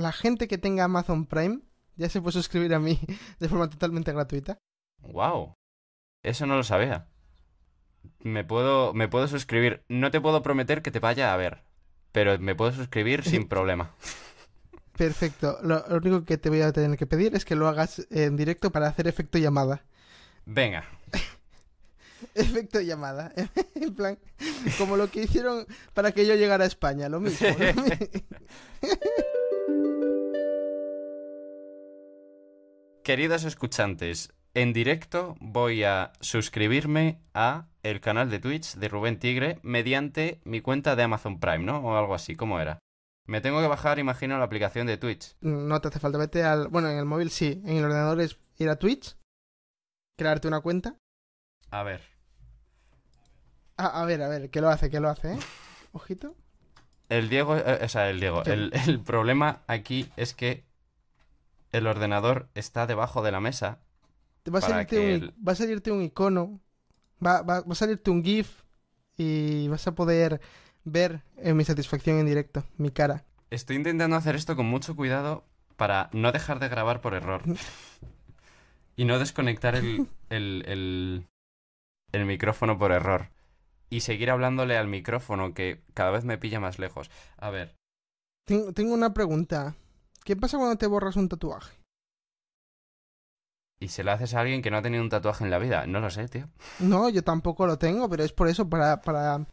la gente que tenga Amazon Prime ya se puede suscribir a mí de forma totalmente gratuita. Wow. Eso no lo sabía. Me puedo, me puedo suscribir. No te puedo prometer que te vaya a ver, pero me puedo suscribir sin problema. Perfecto. Lo, único que te voy a tener que pedir es que lo hagas en directo para hacer efecto llamada. Venga. efecto llamada. en plan, como lo que hicieron para que yo llegara a España, Lo mismo. Queridos escuchantes, en directo voy a suscribirme a el canal de Twitch de Rubén Tigre mediante mi cuenta de Amazon Prime, ¿no? O algo así, ¿cómo era? Me tengo que bajar, imagino, la aplicación de Twitch. No te hace falta, vete al... Bueno, en el móvil sí, en el ordenador es ir a Twitch, crearte una cuenta. A ver. Ah, a, ver, a ver, ¿qué lo hace? ¿Qué lo hace? Eh? Ojito. El Diego, eh, o sea, el Diego, el problema aquí es que el ordenador está debajo de la mesa. Va a, salirte, un, icono, va, a salirte un GIF y vas a poder ver en eh, mi satisfacción en directo, mi cara. Estoy intentando hacer esto con mucho cuidado para no dejar de grabar por error. y no desconectar el, el, el, el micrófono por error. Y seguir hablándole al micrófono que cada vez me pilla más lejos. A ver. Tengo una pregunta. ¿Qué pasa cuando te borras un tatuaje? Y se lo haces a alguien que no ha tenido un tatuaje en la vida. No lo sé, tío. No, yo tampoco lo tengo, pero es por eso, para, para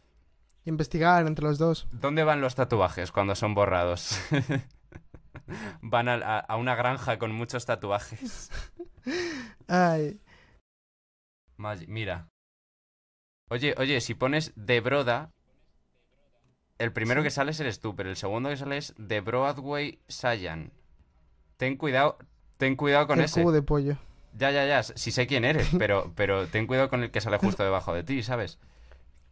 investigar entre los dos. ¿Dónde van los tatuajes cuando son borrados? van a, a, una granja con muchos tatuajes. Ay. Mira. Oye, oye, si pones de broda el primero que sales eres tú, pero el segundo que sale es The Broadway Saiyan. Ten cuidado, ten cuidado con el de pollo. Ya, ya, ya. Si sé quién eres, pero, pero ten cuidado con el que sale justo debajo de ti, ¿sabes?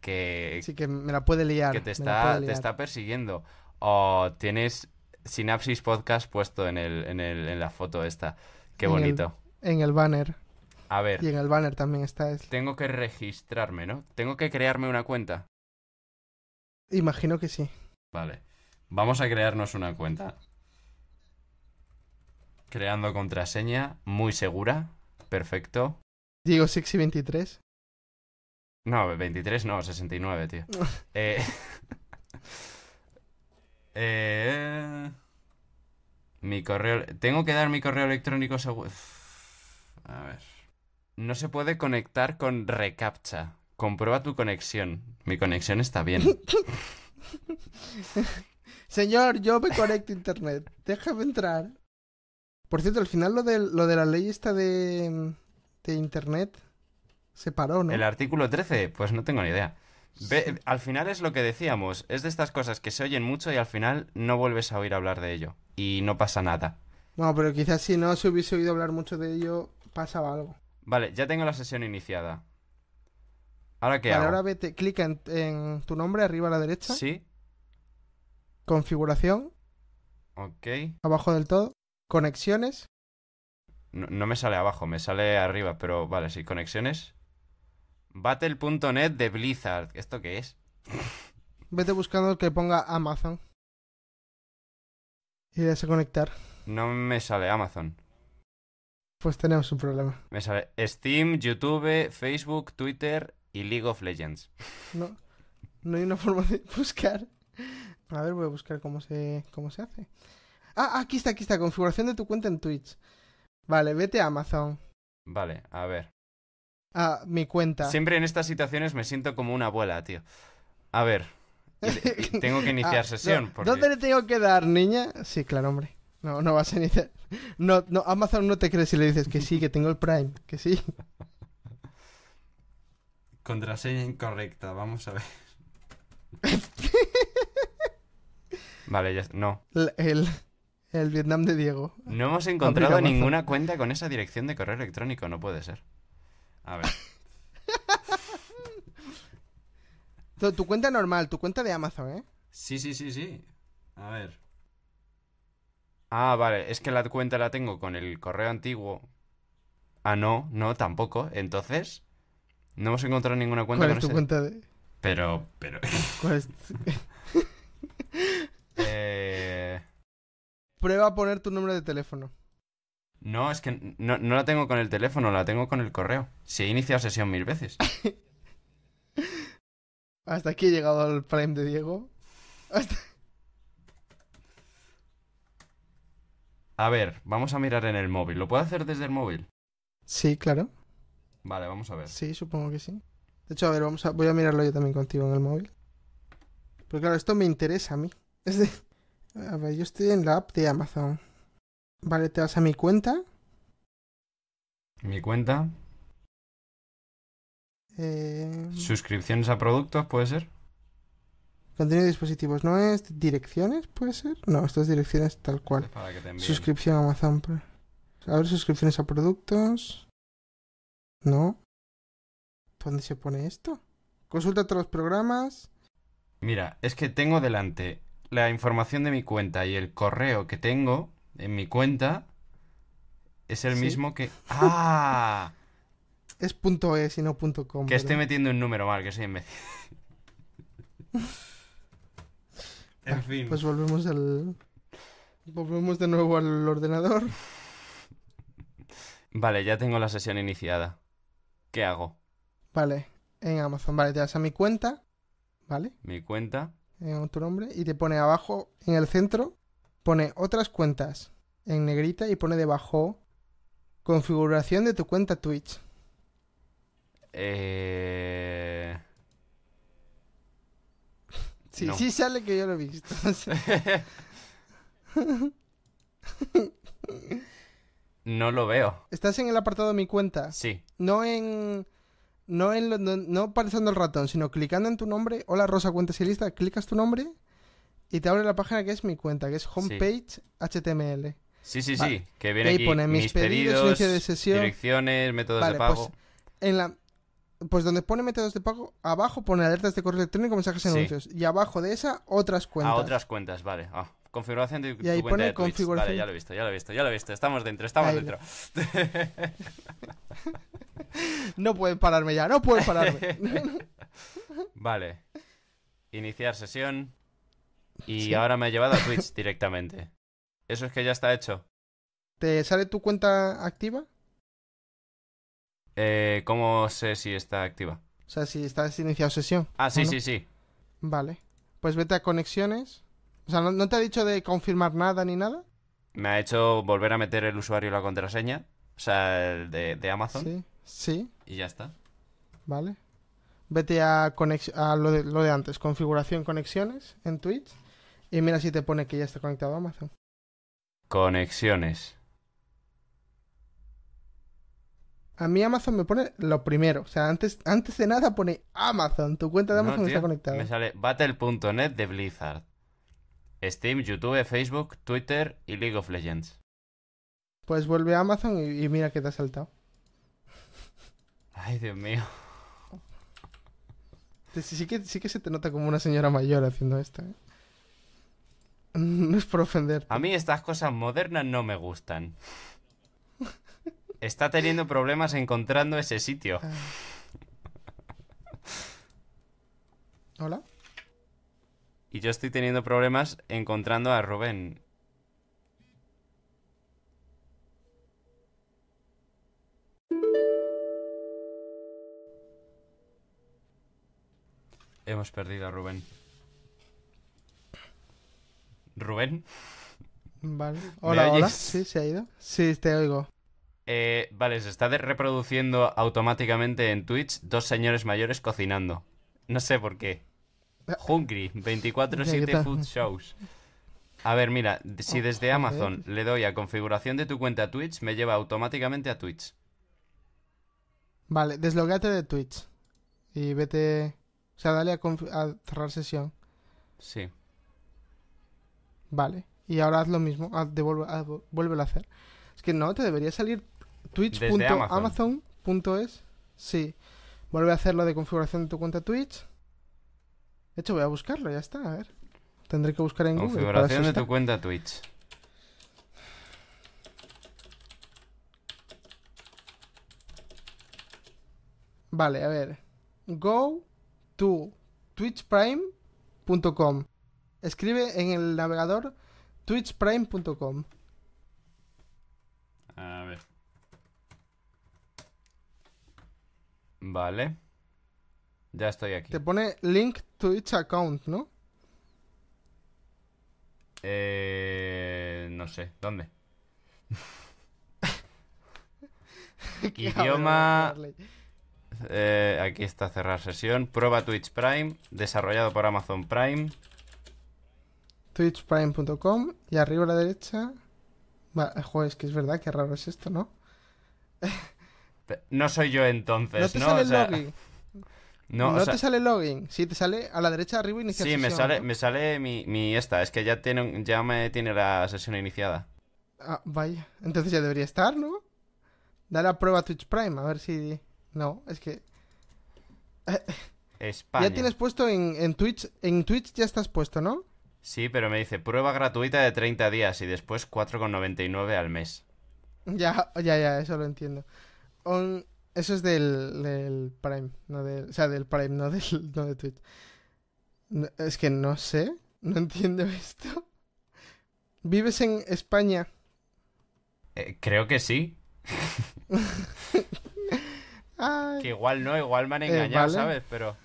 Que. Sí, que me la puede liar. Que te está, te está persiguiendo. O tienes Synapsis Podcast puesto en, en, la foto esta. Qué bonito. en el, banner. A ver. Y en el banner también está. Tengo que registrarme, ¿no? Tengo que crearme una cuenta. Imagino que sí. Vale. Vamos a crearnos una cuenta. Creando contraseña, muy segura. Perfecto. Diego Sexy 23. No, 23 no, 69, tío. eh... eh... Mi correo. Tengo que dar mi correo electrónico seguro. A ver. No se puede conectar con reCAPTCHA comprueba tu conexión. Mi conexión está bien. Señor, yo me conecto a internet. Déjame entrar. Por cierto, al final lo de, lo de la ley está de, de internet se paró, ¿no? El artículo 13, pues no tengo ni idea. Al final es lo que decíamos, es de estas cosas que se oyen mucho y al final no vuelves a oír hablar de ello. Y no pasa nada. No, pero quizás si no se hubiese oído hablar mucho de ello, pasaba algo. Vale, ya tengo la sesión iniciada. ¿Ahora qué hago? Ahora vete, clica en, tu nombre arriba a la derecha. Sí. Configuración. Ok. Abajo del todo. Conexiones. No, me sale abajo, me sale arriba, pero vale, sí, conexiones. Battle.net de Blizzard. ¿Esto qué es? Vete buscando el que ponga Amazon. Y dese conectar. No me sale Amazon. Pues tenemos un problema. Me sale Steam, YouTube, Facebook, Twitter, y League of Legends. No, no hay una forma de buscar. A ver, voy a buscar cómo se, cómo se hace. Ah, aquí está, aquí está, configuración de tu cuenta en Twitch. Vale, vete a Amazon. Vale, a ver. Ah, mi cuenta. Siempre en estas situaciones me siento como una abuela, tío. A ver, tengo que iniciar ah, sesión. ¿Dónde le tengo que dar, niña? Sí, claro, hombre. No, no vas a iniciar. No, no, Amazon no te crees si le dices que sí, que tengo el Prime, que sí. Contraseña incorrecta, vamos a ver. vale, ya no. El, el, Vietnam de Diego. No hemos encontrado ninguna cuenta con esa dirección de correo electrónico, no puede ser. A ver. tu cuenta normal, tu cuenta de Amazon, ¿eh? Sí, sí, sí, sí. A ver. Ah, vale, es que la cuenta la tengo con el correo antiguo. Ah, no, no, tampoco. Entonces, no hemos encontrado ninguna cuenta ¿Cuál es tu cuenta de...? Pero, pero... ¿Cuál es eh... Prueba a poner tu número de teléfono. No, es que no, no, la tengo con el teléfono, la tengo con el correo. Se he iniciado sesión mil veces. Hasta aquí he llegado al prime de Diego. A ver, vamos a mirar en el móvil. ¿Lo puedo hacer desde el móvil? Sí, claro. Vale, vamos a ver. Sí, supongo que sí. De hecho, a ver, vamos a, voy a mirarlo yo también contigo en el móvil. Porque claro, esto me interesa a mí. Es de... A ver, yo estoy en la app de Amazon. Vale, te vas a mi cuenta. Mi cuenta. Eh, suscripciones a productos, ¿puede ser? Contenido de dispositivos, ¿no es? ¿Direcciones, puede ser? No, esto es direcciones tal cual. Suscripción a Amazon. A ver, suscripciones a productos. No. ¿Dónde se pone esto? Consulta todos los programas. Mira, es que tengo delante la información de mi cuenta y el correo que tengo en mi cuenta es el mismo que. ¡Ah! es .es y no .com. Que estoy metiendo un número mal, que soy imbécil. en fin. Pues volvemos al. Volvemos de nuevo al ordenador. Vale, ya tengo la sesión iniciada. ¿Qué hago? Vale, en Amazon. Vale, te vas a mi cuenta. ¿Vale? Mi cuenta. En eh, tu nombre. Y te pone abajo, en el centro, pone otras cuentas en negrita y pone debajo configuración de tu cuenta Twitch. Eh... Sí, sí sale que yo lo he visto. no lo veo. ¿Estás en el apartado de mi cuenta? Sí no en no, en, no, no el ratón, sino clicando en tu nombre, hola Rosa cuenta y lista, clicas tu nombre y te abre la página que es mi cuenta, que es homepage sí. HTML. Sí, sí, sí, que viene aquí mis, pedidos, de sesión. direcciones, métodos de pues, pago. Pues, en la, pues donde pone métodos de pago, abajo pone alertas de correo electrónico, mensajes y anuncios. Y abajo de esa, otras cuentas. A otras cuentas, vale. Ah. Configuración de tu cuenta de Twitch. Vale, ya lo he visto, ya lo he visto, ya lo he visto. Estamos dentro, estamos dentro. no pueden pararme ya, no pueden pararme. vale. Iniciar sesión. Y ahora me ha llevado a Twitch directamente. Eso es que ya está hecho. ¿Te sale tu cuenta activa? Eh, ¿Cómo sé si está activa? O sea, si estás iniciado sesión. Ah, sí, sí, sí. Vale. Pues vete a conexiones. O sea, ¿no, te ha dicho de confirmar nada ni nada? Me ha hecho volver a meter el usuario y la contraseña. O sea, el de, Amazon. Sí, sí. Y ya está. Vale. Vete a, a lo, de, antes, configuración conexiones en Twitch. Y mira si te pone que ya está conectado a Amazon. Conexiones. A mí Amazon me pone lo primero. O sea, antes, antes de nada pone Amazon. Tu cuenta de Amazon no, está conectada. Me sale battle.net de Blizzard. Steam, YouTube, Facebook, Twitter y League of Legends. Pues vuelve a Amazon y, mira que te ha saltado. Ay, Dios mío. Sí que, sí que se te nota como una señora mayor haciendo esto. ¿eh? No es por ofender. A mí estas cosas modernas no me gustan. Está teniendo problemas encontrando ese sitio. Ah. ¿Hola? Y yo estoy teniendo problemas encontrando a Rubén. Hemos perdido a Rubén. Rubén. Vale. Hola, hola. Sí, se ha ido. Sí, te oigo. Eh, vale, se está reproduciendo automáticamente en Twitch dos señores mayores cocinando. No sé por qué. Hungry, 24-7 Food Shows. A ver, mira, si oh, desde Amazon le doy a configuración de tu cuenta Twitch, me lleva automáticamente a Twitch. Vale, desloguéate de Twitch. Y vete. O sea, dale a, cerrar sesión. Sí. Vale. Y ahora haz lo mismo. Haz, a hacer. Es que no, te debería salir twitch.amazon.es. Amazon. Sí. Vuelve a hacer lo de configuración de tu cuenta Twitch. De hecho, voy a buscarlo, ya está, a ver. Tendré que buscar en Google. Configuración de tu cuenta Twitch. Vale, a ver. Go to twitchprime.com. Escribe en el navegador twitchprime.com. A ver. Vale. Ya estoy aquí. Te pone link to each account, ¿no? Eh, no sé, ¿dónde? Idioma. Eh, aquí está cerrar sesión. Prueba Twitch Prime, desarrollado por Amazon Prime. Twitchprime.com y arriba a la derecha. joder, es que es verdad que raro es esto, ¿no? no soy yo entonces, ¿no? No, te sale login, sí te sale a la derecha arriba iniciar sí, Sí, me sale, me sale mi, esta, es que ya, tiene, ya me tiene la sesión iniciada. Ah, vaya, entonces ya debería estar, ¿no? Dale a prueba Twitch Prime, a ver si... No, es que... Eh, España. Ya tienes puesto en, en Twitch, en Twitch ya estás puesto, ¿no? Sí, pero me dice prueba gratuita de 30 días y después 4,99 al mes. Ya, ya, ya, eso lo entiendo. Eso es del, del Prime, no de, o sea, del Prime, no, del, no de Twitch. es que no sé, no entiendo esto. ¿Vives en España? Eh, creo que sí. que igual no, igual me han eh, engañado, ¿sabes? Pero...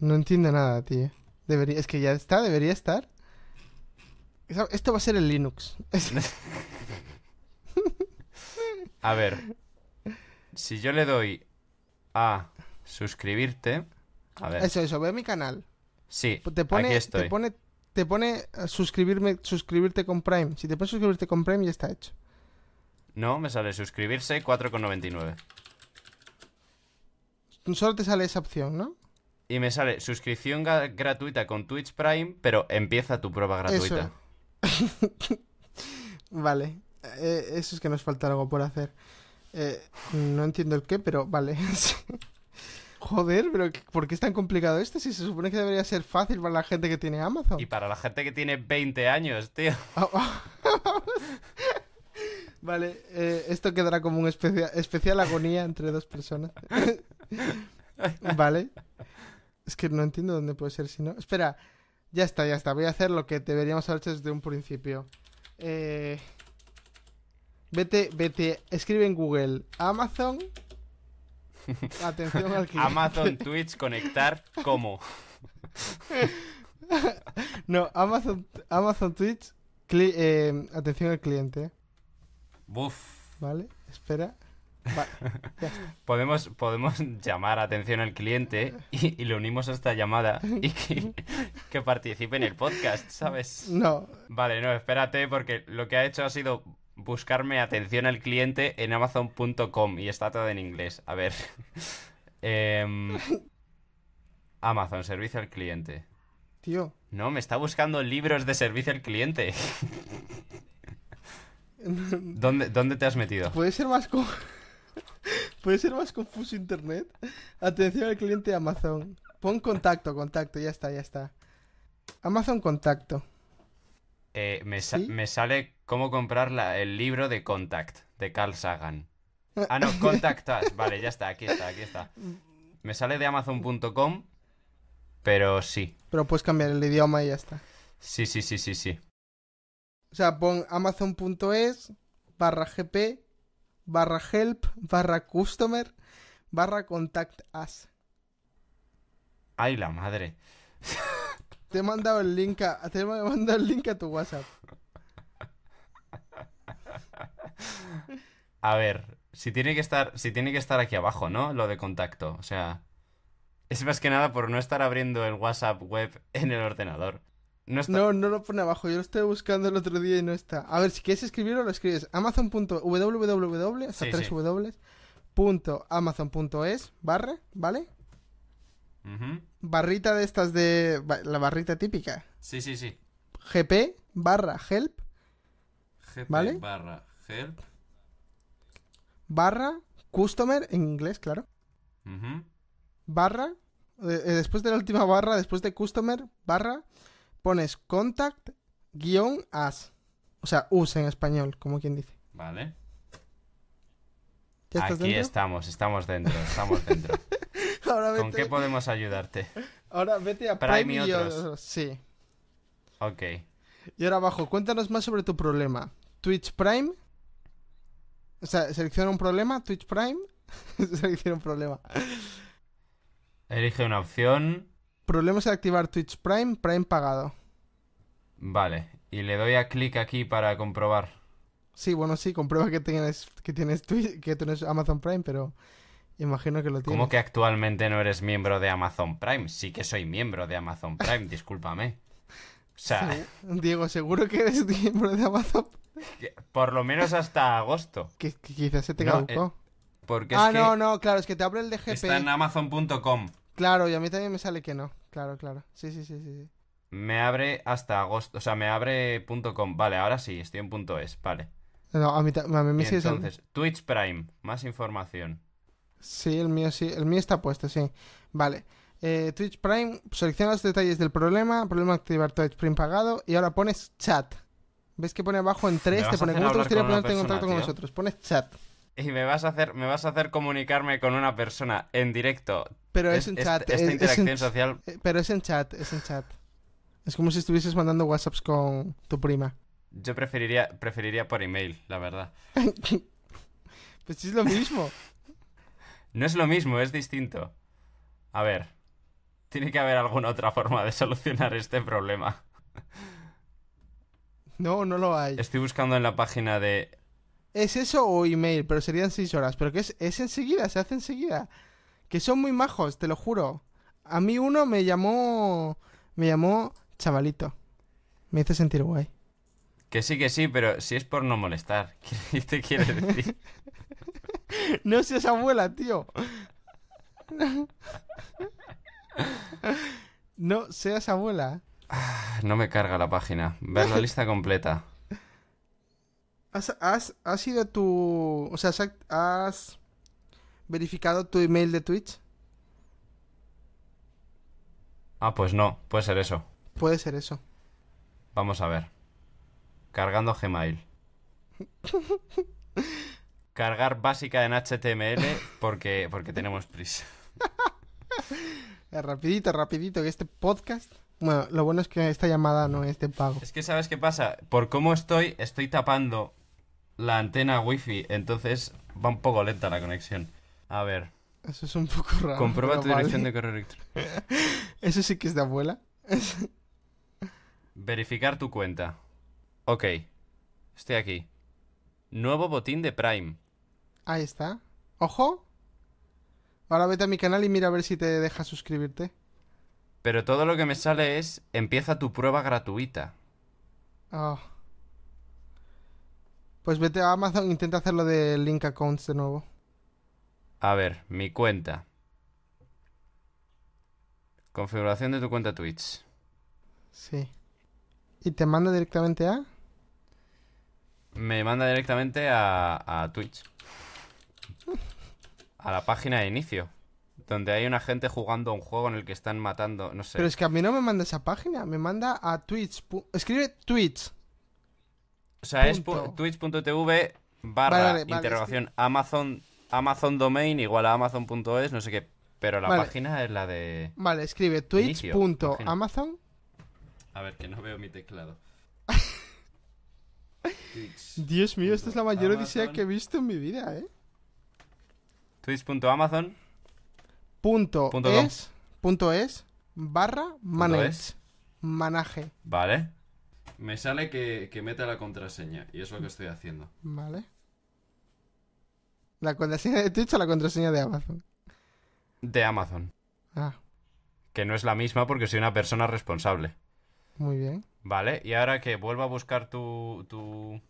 No entiendo nada, tío. es que ya está, debería estar. Esto va a ser el Linux. a ver, si yo le doy a suscribirte. A ver. Eso, eso, ve mi canal. Sí, te pone, estoy. Te pone, te pone eh, suscribirme, suscribirte con Prime. Si te pones suscribirte con Prime, ya está hecho. No, me sale suscribirse 4,99. Solo te sale esa opción, ¿no? Y me sale suscripción gratuita con Twitch Prime, pero empieza tu prueba gratuita. vale. Eh, eso es que nos falta algo por hacer. Eh, no entiendo el qué, pero vale. Joder, pero ¿por qué es tan complicado esto? Si se supone que debería ser fácil para la gente que tiene Amazon. Y para la gente que tiene 20 años, tío. Ah, ah. vale, eh, esto quedará como una especial agonía entre dos personas. vale. Es que no entiendo dónde puede ser si no. Espera, ya está, ya está. Voy a hacer lo que deberíamos haber hecho desde un principio. Eh... Vete, vete, escribe en Google Amazon. Atención al cliente. Amazon Twitch conectar como. no, Amazon, Amazon Twitch, eh, atención al cliente. Buf. Vale, espera. Podemos, podemos llamar atención al cliente y, lo le unimos a esta llamada y que, que participe en el podcast, ¿sabes? No. Vale, no, espérate, porque lo que ha hecho ha sido buscarme atención al cliente en amazon.com y está todo en inglés. A ver. Em, amazon, servicio al cliente. Tío. No, me está buscando libros de servicio al cliente. ¿Dónde, ¿Dónde, te has metido? Puede ser más Puede ser más confuso internet. Atención al cliente Amazon. Pon contacto, contacto, ya está, ya está. Amazon contacto. Eh, me sale cómo comprar el libro de Contact de Carl Sagan. Ah, no, Contact Us. Vale, ya está, aquí está, aquí está. Me sale de amazon.com, pero sí. Pero puedes cambiar el idioma y ya está. Sí, sí, sí, sí, sí. O sea, pon amazon.es barra gp barra help barra customer barra contact us. Ay, la madre. Te he mandado el link a, te he mandado el link a tu WhatsApp. A ver, si tiene que estar, si tiene que estar aquí abajo, ¿no? Lo de contacto, o sea, es más que nada por no estar abriendo el WhatsApp web en el ordenador. No, no, lo pone abajo. Yo lo estoy buscando el otro día y no está. A ver, si quieres escribirlo, lo escribes. Amazon.www, barra, ¿vale? Barrita de estas de... La barrita típica. Sí, sí, sí. GP barra help barra help. Barra customer en inglés, claro. Barra, eh, eh, después de la última barra, después de customer, barra, pones contact guión as. O sea, us en español, como quien dice. Vale. Aquí estamos, estamos dentro, estamos dentro. ¿Con qué podemos ayudarte? Ahora vete a Prime, otros. Sí. Ok. Y ahora abajo, cuéntanos más sobre tu problema. Twitch Prime. O sea, selecciona un problema, Twitch Prime. selecciona un problema. Elige una opción. Problemas de activar Twitch Prime, Prime pagado. Vale, y le doy a clic aquí para comprobar. Sí, bueno, sí, comprueba que tienes, que tienes, Twitch, que tienes Amazon Prime, pero imagino que lo tienes. ¿Cómo que actualmente no eres miembro de Amazon Prime? Sí que soy miembro de Amazon Prime, discúlpame. O sea... Diego, seguro que eres miembro de Amazon Prime. Por lo menos hasta agosto. quizás se te eh, porque ah, no, no, claro, es que te abre el DGP Está en amazon.com. Claro, y a mí también me sale que no. Claro, claro. Sí, sí, sí, sí. Me abre hasta agosto, o sea, me abre .com. Vale, ahora sí, estoy en .es, vale. No, a mí, Entonces, Twitch Prime, más información. Sí, el mío sí, el mío está puesto, sí. Vale. Eh, Twitch Prime, selecciona los detalles del problema, problema activar Twitch Prime pagado y ahora pones chat. ¿Ves que pone abajo en tres? Te pone, ¿cómo te gustaría ponerte en contacto con nosotros? Pones chat. Y me vas a hacer, me vas a hacer comunicarme con una persona en directo. Pero es, en chat. Esta, es, interacción en, social. Eh, pero es en chat, es en chat. Es como si estuvieses mandando WhatsApps con tu prima. Yo preferiría, preferiría por email, la verdad. pues es lo mismo. no es lo mismo, es distinto. A ver. Tiene que haber alguna otra forma de solucionar este problema. No, no lo hay. Estoy buscando en la página de. Es eso o email, pero serían seis horas. Pero que es, es enseguida, se hace enseguida. Que son muy majos, te lo juro. A mí uno me llamó. Me llamó chavalito. Me hizo sentir guay. Que sí, que sí, pero si es por no molestar. ¿Qué te quiere decir? no seas abuela, tío. no seas abuela. Ah, no me carga la página. Ver la lista completa. ¿Has, has, tu. O sea, has verificado tu email de Twitch? Ah, pues no, puede ser eso. Puede ser eso. Vamos a ver. Cargando Gmail. Cargar básica en HTML porque, porque tenemos prisa. Eh, rapidito, rapidito, que este podcast bueno, lo bueno es que esta llamada no es de pago. Es que sabes qué pasa, por cómo estoy, estoy tapando la antena wifi, entonces va un poco lenta la conexión. A ver. Eso es un poco raro. Comprueba tu dirección de correo electrónico. Eso sí que es de abuela. Verificar tu cuenta. Ok. Estoy aquí. Nuevo botín de Prime. Ahí está. Ojo. Ahora vete a mi canal y mira a ver si te deja suscribirte. Pero todo lo que me sale es empieza tu prueba gratuita. Ah. Pues vete a Amazon e intenta hacerlo de Link Accounts de nuevo. A ver, mi cuenta. Configuración de tu cuenta Twitch. Sí. ¿Y te manda directamente a? Me manda directamente a Twitch. A la página de inicio donde hay una gente jugando a un juego en el que están matando, no sé. Pero es que a mí no me manda esa página, me manda a Twitch. Escribe Twitch. O sea, es twitch.tv barra interrogación Amazon Amazon domain igual a amazon.es, no sé qué, pero la página es la de Vale, escribe twitch.amazon A ver, que no veo mi teclado. Dios mío, esta es la mayor odisea que he visto en mi vida, ¿eh? twitch.amazon punto, es, punto es barra manage. Manaje. Vale. Me sale que, que meta la contraseña y es lo que estoy haciendo. Vale. ¿La contraseña de Twitch o la contraseña de Amazon? De Amazon. Ah. Que no es la misma porque soy una persona responsable. Muy bien. Vale, y ahora que vuelva a buscar tu, tu...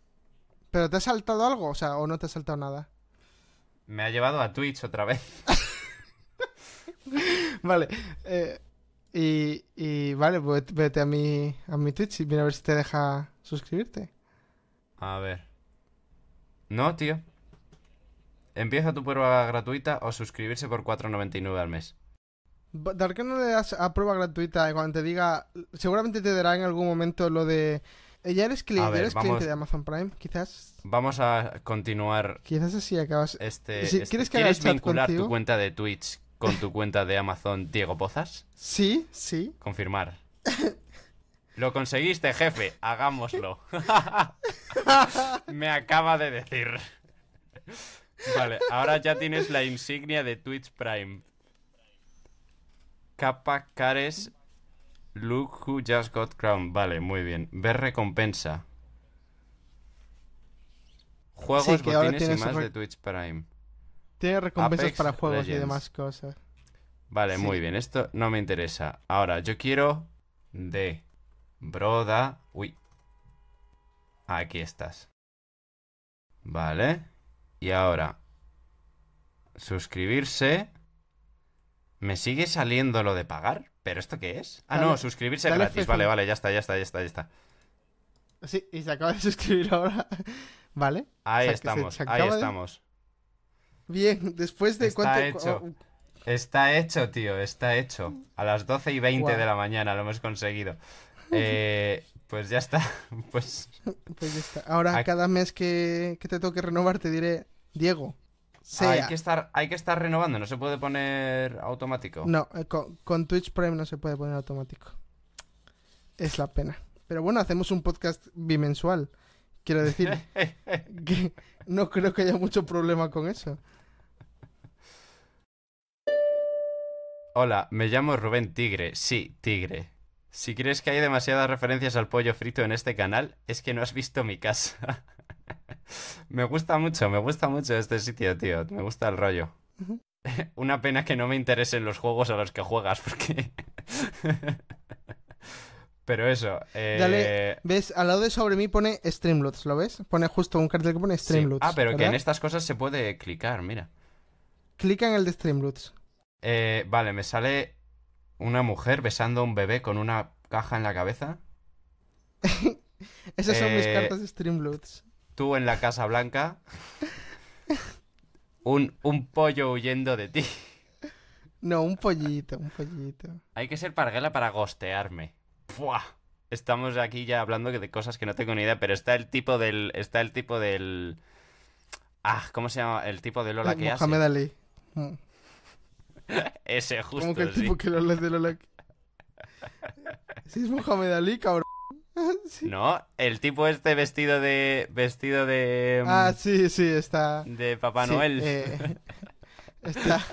¿Pero te ha saltado algo? O sea, ¿o no te ha saltado nada? Me ha llevado a Twitch otra vez. vale. Eh, y, vale, pues vete a mi, a mi Twitch y mira a ver si te deja suscribirte. A ver. No, tío. Empieza tu prueba gratuita o suscribirse por 4.99 al mes. ¿Dar que no le das a prueba gratuita y cuando te diga... Seguramente te dará en algún momento lo de... Eh, ¿Ya eres, cliente de Amazon Prime? Quizás... Vamos a continuar... Quizás así acabas... Este, si este, ¿Quieres, que vincular tu cuenta de Twitch con tu cuenta de Amazon Diego Pozas? Sí, sí. Confirmar. Lo conseguiste, jefe. Hagámoslo. Me acaba de decir. Vale, ahora ya tienes la insignia de Twitch Prime. Capa Cares. Look who just got crown Vale, muy bien. Ver recompensa. Juegos, botines y más de Twitch Prime. Tiene recompensas para juegos y demás cosas. Vale, muy bien. Esto no me interesa. Ahora, yo quiero de Broda. Uy. Aquí estás. Vale. Y ahora. Suscribirse. Me sigue saliendo lo de pagar. ¿Pero esto qué es? Ah, no, suscribirse gratis. Vale, vale, ya está, ya está, ya está, ya está. Sí, y se acaba de suscribir ahora. vale. Ahí estamos, ahí estamos. Bien, después de está cuánto... Hecho. Oh. Está hecho, tío, está hecho. A las 12 y 20 de la mañana lo hemos conseguido. Eh, pues ya está. Pues, pues, ya está. Ahora, cada mes que, te toque renovar, te diré, Diego, Hay que estar, hay que estar renovando, no se puede poner automático. No, eh, con, Twitch Prime no se puede poner automático. Es la pena. Pero bueno, hacemos un podcast bimensual. Quiero decir que no creo que haya mucho problema con eso. Hola, me llamo Rubén Tigre. Sí, Tigre. Si crees que hay demasiadas referencias al pollo frito en este canal, es que no has visto mi casa. me gusta mucho, me gusta mucho este sitio, tío. Me gusta el rollo. Una pena que no me interesen los juegos a los que juegas, porque... Pero eso. Eh... Dale, ves, al lado de sobre mí pone Streamloots, ¿lo ves? Pone justo un cartel que pone Streamloots. Ah, pero que en estas cosas se puede clicar, mira. Clica en el de Streamlots. Eh, vale, me sale una mujer besando a un bebé con una caja en la cabeza. Esas son mis eh, cartas de Streamloots. Tú en la Casa Blanca. un, un pollo huyendo de ti. No, un pollito, un pollito. Hay que ser parguela para gostearme. Estamos aquí ya hablando de cosas que no tengo ni idea, pero está el tipo del. Está el tipo del. Ah, ¿cómo se llama? El tipo de Lola eh, que hace. Mm. Ese justo. Como que el tipo que lo le de Sí, es Mohamed Ali, cabrón. No, el tipo este vestido de. Vestido de. Mm, ah, sí, sí, está. De Papá Noel. Eh, está.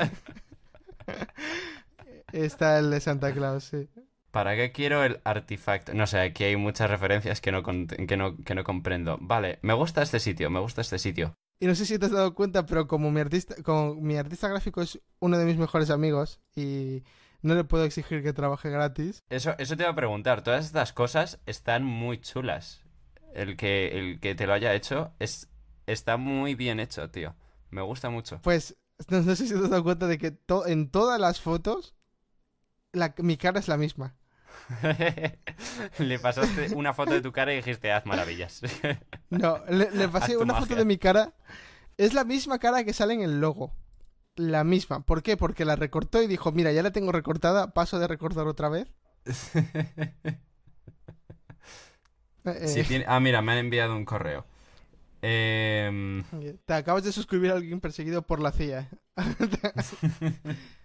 está el de Santa Claus, sí. ¿Para qué quiero el artefacto? No sé, aquí hay muchas referencias que que no comprendo. Vale, me gusta este sitio, me gusta este sitio. Y no sé si te has dado cuenta, pero como mi artista, como mi artista gráfico es uno de mis mejores amigos y no le puedo exigir que trabaje gratis. Eso, eso te iba a preguntar. Todas estas cosas están muy chulas. El que, el que te lo haya hecho es, está muy bien hecho, tío. Me gusta mucho. Pues no, sé si te has dado cuenta de que en todas las fotos la, mi cara es la misma. le pasaste una foto de tu cara y dijiste, haz maravillas. no, le, pasé una foto de mi cara. Es la misma cara que sale en el logo. La misma. ¿Por qué? Porque la recortó y dijo, mira, ya la tengo recortada, paso de recortar otra vez. Eh, eh. Ah, mira, me han enviado un correo. Em, Te acabas de suscribir a alguien perseguido por la CIA. Eh.